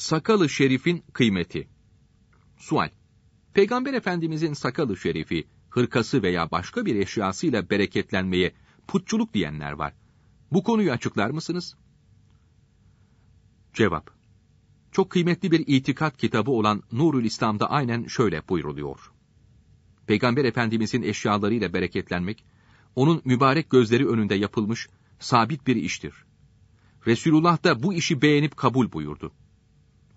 Sakalı şerifin kıymeti. Sual. Peygamber Efendimizin sakalı şerifi, hırkası veya başka bir eşyasıyla bereketlenmeye putçuluk diyenler var. Bu konuyu açıklar mısınız? Cevap. Çok kıymetli bir itikat kitabı olan Nurul İslam'da aynen şöyle buyruluyor. Peygamber Efendimizin eşyalarıyla bereketlenmek, onun mübarek gözleri önünde yapılmış sabit bir iştir. Resulullah da bu işi beğenip kabul buyurdu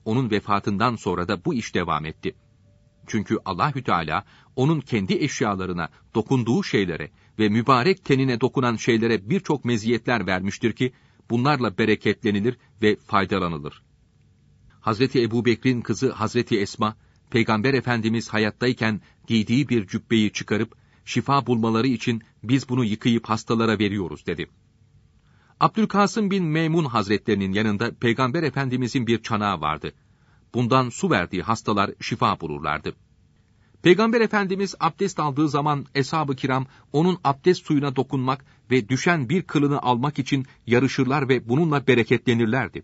onun vefatından sonra da bu iş devam etti. Çünkü Allahü Teala onun kendi eşyalarına, dokunduğu şeylere ve mübarek tenine dokunan şeylere birçok meziyetler vermiştir ki bunlarla bereketlenilir ve faydalanılır. Hazreti Ebubekir'in kızı Hazreti Esma Peygamber Efendimiz hayattayken giydiği bir cübbeyi çıkarıp şifa bulmaları için biz bunu yıkayıp hastalara veriyoruz dedi. Abdülkasım bin Meymun hazretlerinin yanında Peygamber Efendimizin bir çanağı vardı. Bundan su verdiği hastalar şifa bulurlardı. Peygamber Efendimiz abdest aldığı zaman eshab-ı kiram onun abdest suyuna dokunmak ve düşen bir kılını almak için yarışırlar ve bununla bereketlenirlerdi.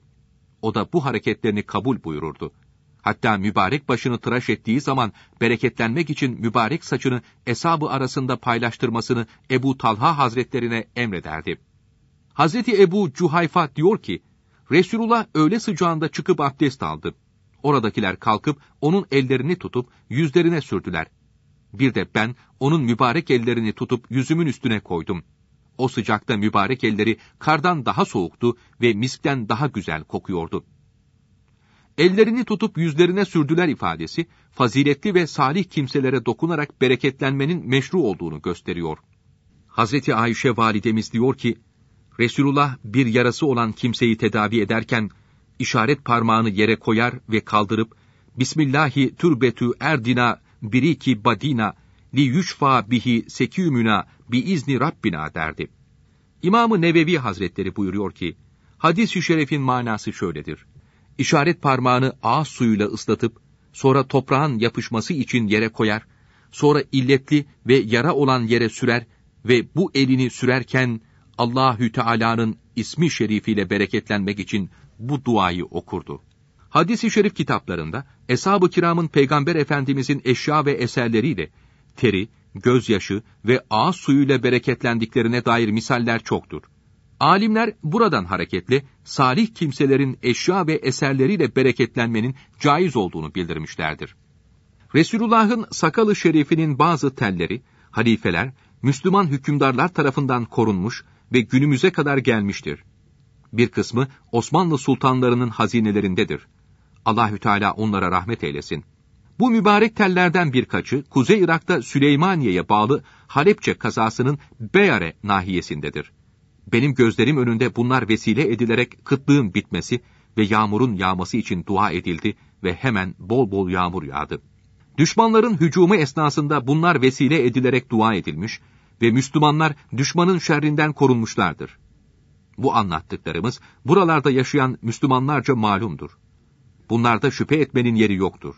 O da bu hareketlerini kabul buyururdu. Hatta mübarek başını tıraş ettiği zaman bereketlenmek için mübarek saçını eshabı arasında paylaştırmasını Ebu Talha hazretlerine emrederdi.'' Hazreti Ebu Cuhayfa diyor ki, Resulullah öğle sıcağında çıkıp abdest aldı. Oradakiler kalkıp onun ellerini tutup yüzlerine sürdüler. Bir de ben onun mübarek ellerini tutup yüzümün üstüne koydum. O sıcakta mübarek elleri kardan daha soğuktu ve miskten daha güzel kokuyordu. Ellerini tutup yüzlerine sürdüler ifadesi, faziletli ve salih kimselere dokunarak bereketlenmenin meşru olduğunu gösteriyor. Hazreti Ayşe validemiz diyor ki, Resulullah bir yarası olan kimseyi tedavi ederken, işaret parmağını yere koyar ve kaldırıp, Bismillahi türbetü erdina biriki badina li yüçfa bihi sekümüna bi izni Rabbina derdi. İmamı Nevevi Hazretleri buyuruyor ki, hadis-i şerefin manası şöyledir. İşaret parmağını ağ suyuyla ıslatıp, sonra toprağın yapışması için yere koyar, sonra illetli ve yara olan yere sürer ve bu elini sürerken Allahü Teala'nın ismi şerifiyle bereketlenmek için bu duayı okurdu. Hadis-i şerif kitaplarında Eshab-ı Kiram'ın Peygamber Efendimizin eşya ve eserleriyle teri, gözyaşı ve ağ suyuyla bereketlendiklerine dair misaller çoktur. Alimler buradan hareketle salih kimselerin eşya ve eserleriyle bereketlenmenin caiz olduğunu bildirmişlerdir. Resulullah'ın sakalı şerifinin bazı telleri, halifeler, Müslüman hükümdarlar tarafından korunmuş ve günümüze kadar gelmiştir. Bir kısmı Osmanlı sultanlarının hazinelerindedir. Allahü Teala onlara rahmet eylesin. Bu mübarek tellerden birkaçı Kuzey Irak'ta Süleymaniye'ye bağlı Halepçe kazasının Beyare nahiyesindedir. Benim gözlerim önünde bunlar vesile edilerek kıtlığın bitmesi ve yağmurun yağması için dua edildi ve hemen bol bol yağmur yağdı. Düşmanların hücumu esnasında bunlar vesile edilerek dua edilmiş ve Müslümanlar düşmanın şerrinden korunmuşlardır. Bu anlattıklarımız buralarda yaşayan Müslümanlarca malumdur. Bunlarda şüphe etmenin yeri yoktur.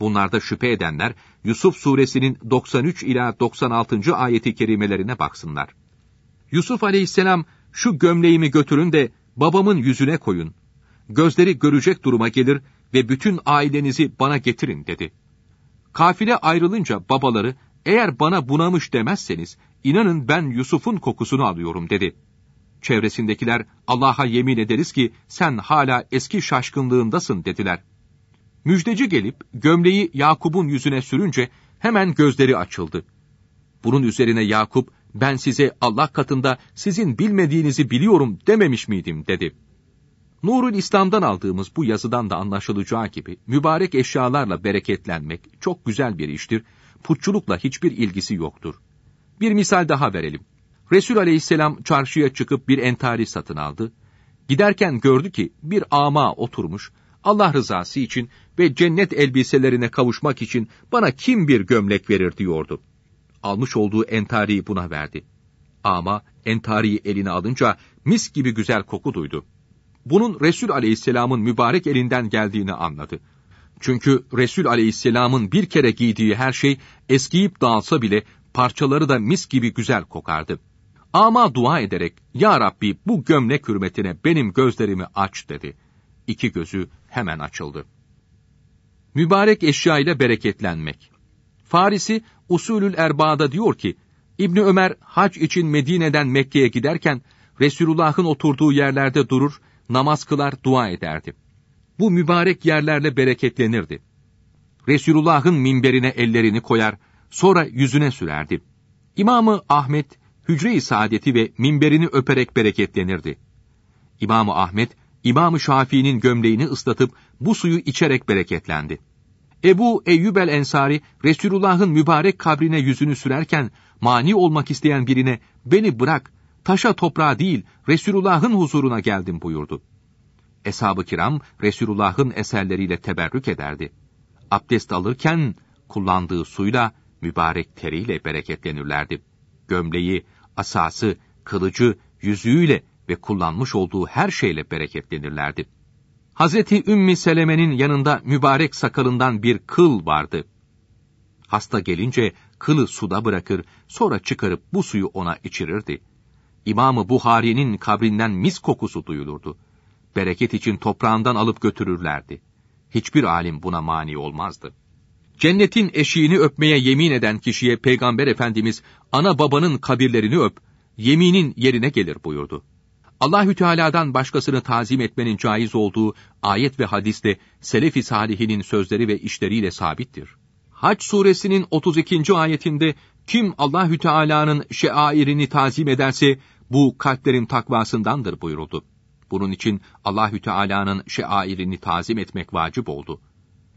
Bunlarda şüphe edenler Yusuf suresinin 93 ila 96. ayeti kerimelerine baksınlar. Yusuf aleyhisselam şu gömleğimi götürün de babamın yüzüne koyun. Gözleri görecek duruma gelir ve bütün ailenizi bana getirin dedi. Kafile ayrılınca babaları eğer bana bunamış demezseniz, inanın ben Yusuf'un kokusunu alıyorum dedi. Çevresindekiler, Allah'a yemin ederiz ki sen hala eski şaşkınlığındasın dediler. Müjdeci gelip gömleği Yakup'un yüzüne sürünce hemen gözleri açıldı. Bunun üzerine Yakup, ben size Allah katında sizin bilmediğinizi biliyorum dememiş miydim dedi. Nurul İslam'dan aldığımız bu yazıdan da anlaşılacağı gibi mübarek eşyalarla bereketlenmek çok güzel bir iştir putçulukla hiçbir ilgisi yoktur. Bir misal daha verelim. Resul aleyhisselam çarşıya çıkıp bir entari satın aldı. Giderken gördü ki bir ama oturmuş, Allah rızası için ve cennet elbiselerine kavuşmak için bana kim bir gömlek verir diyordu. Almış olduğu entariyi buna verdi. Ama entariyi eline alınca mis gibi güzel koku duydu. Bunun Resul aleyhisselamın mübarek elinden geldiğini anladı. Çünkü Resul aleyhisselamın bir kere giydiği her şey eskiyip dağılsa bile parçaları da mis gibi güzel kokardı. Ama dua ederek, Ya Rabbi bu gömlek hürmetine benim gözlerimi aç dedi. İki gözü hemen açıldı. Mübarek eşya ile bereketlenmek. Farisi Usulül Erba'da diyor ki, İbni Ömer hac için Medine'den Mekke'ye giderken Resulullah'ın oturduğu yerlerde durur, namaz kılar, dua ederdi.'' bu mübarek yerlerle bereketlenirdi. Resulullah'ın minberine ellerini koyar, sonra yüzüne sürerdi. İmamı Ahmet, hücre-i saadeti ve minberini öperek bereketlenirdi. İmamı Ahmet, i̇mam Şafii'nin gömleğini ıslatıp bu suyu içerek bereketlendi. Ebu Eyyub el Ensari, Resulullah'ın mübarek kabrine yüzünü sürerken, mani olmak isteyen birine, beni bırak, taşa toprağa değil, Resulullah'ın huzuruna geldim buyurdu. Eshab-ı kiram Resulullah'ın eserleriyle teberrük ederdi. Abdest alırken kullandığı suyla mübarek teriyle bereketlenirlerdi. Gömleği, asası, kılıcı, yüzüğüyle ve kullanmış olduğu her şeyle bereketlenirlerdi. Hazreti Ümmi Seleme'nin yanında mübarek sakalından bir kıl vardı. Hasta gelince kılı suda bırakır, sonra çıkarıp bu suyu ona içirirdi. İmamı Buhari'nin kabrinden mis kokusu duyulurdu bereket için toprağından alıp götürürlerdi. Hiçbir alim buna mani olmazdı. Cennetin eşiğini öpmeye yemin eden kişiye Peygamber Efendimiz ana babanın kabirlerini öp, yeminin yerine gelir buyurdu. Allahü Teala'dan başkasını tazim etmenin caiz olduğu ayet ve hadiste selef-i salihinin sözleri ve işleriyle sabittir. Hac suresinin 32. ayetinde kim Allahü Teala'nın şairini tazim ederse bu kalplerin takvasındandır buyuruldu. Bunun için Allahü Teala'nın şairini tazim etmek vacip oldu.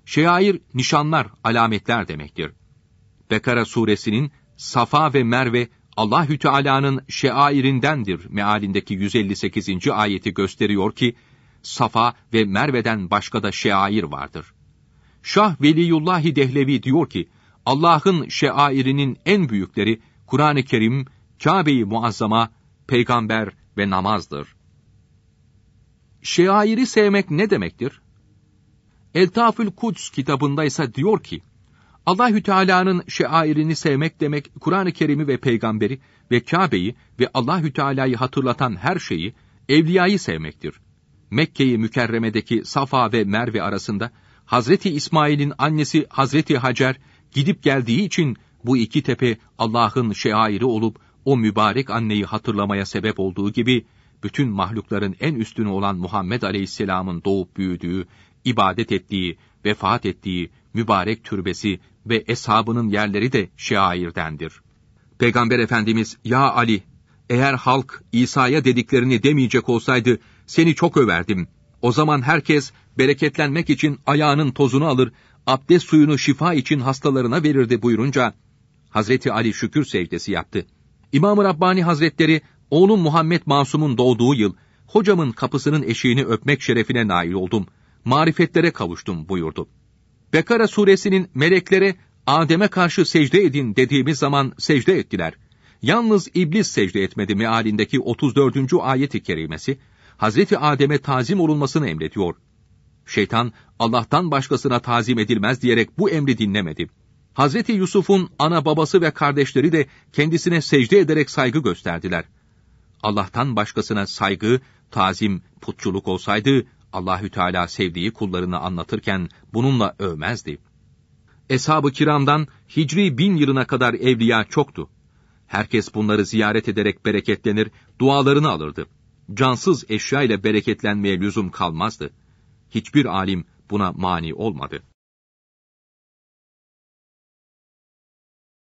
Şair nişanlar, alametler demektir. Bekara suresinin Safa ve Merve Allahü Teala'nın şairindendir mealindeki 158. ayeti gösteriyor ki Safa ve Merve'den başka da şair vardır. Şah Veliyullahi Dehlevi diyor ki Allah'ın şairinin en büyükleri Kur'an-ı Kerim, Kabe-i Muazzama, peygamber ve namazdır. Şeairi sevmek ne demektir? Eltafül Kuds kitabında ise diyor ki, Allahü Teala'nın şairini sevmek demek Kur'an-ı Kerim'i ve peygamberi ve Kabe'yi ve Allahü Teala'yı hatırlatan her şeyi, evliyayı sevmektir. Mekke'yi i Mükerreme'deki Safa ve Merve arasında Hazreti İsmail'in annesi Hazreti Hacer gidip geldiği için bu iki tepe Allah'ın şairi olup o mübarek anneyi hatırlamaya sebep olduğu gibi bütün mahlukların en üstünü olan Muhammed Aleyhisselam'ın doğup büyüdüğü, ibadet ettiği, vefat ettiği mübarek türbesi ve eshabının yerleri de şairdendir. Peygamber Efendimiz, Ya Ali, eğer halk İsa'ya dediklerini demeyecek olsaydı, seni çok överdim. O zaman herkes bereketlenmek için ayağının tozunu alır, abdest suyunu şifa için hastalarına verirdi buyurunca, Hazreti Ali şükür secdesi yaptı. İmam-ı Rabbani Hazretleri Oğlum Muhammed Masum'un doğduğu yıl hocamın kapısının eşiğini öpmek şerefine nail oldum. Marifetlere kavuştum buyurdu. Bekara suresinin meleklere Adem'e karşı secde edin dediğimiz zaman secde ettiler. Yalnız iblis secde etmedi mealindeki 34. ayet-i kerimesi, Hazreti Adem'e tazim olunmasını emrediyor. Şeytan, Allah'tan başkasına tazim edilmez diyerek bu emri dinlemedi. Hazreti Yusuf'un ana babası ve kardeşleri de kendisine secde ederek saygı gösterdiler.'' Allah'tan başkasına saygı, tazim, putçuluk olsaydı Allahü Teala sevdiği kullarını anlatırken bununla övmezdi. Eshab-ı kiramdan Hicri bin yılına kadar evliya çoktu. Herkes bunları ziyaret ederek bereketlenir, dualarını alırdı. Cansız eşya ile bereketlenmeye lüzum kalmazdı. Hiçbir alim buna mani olmadı.''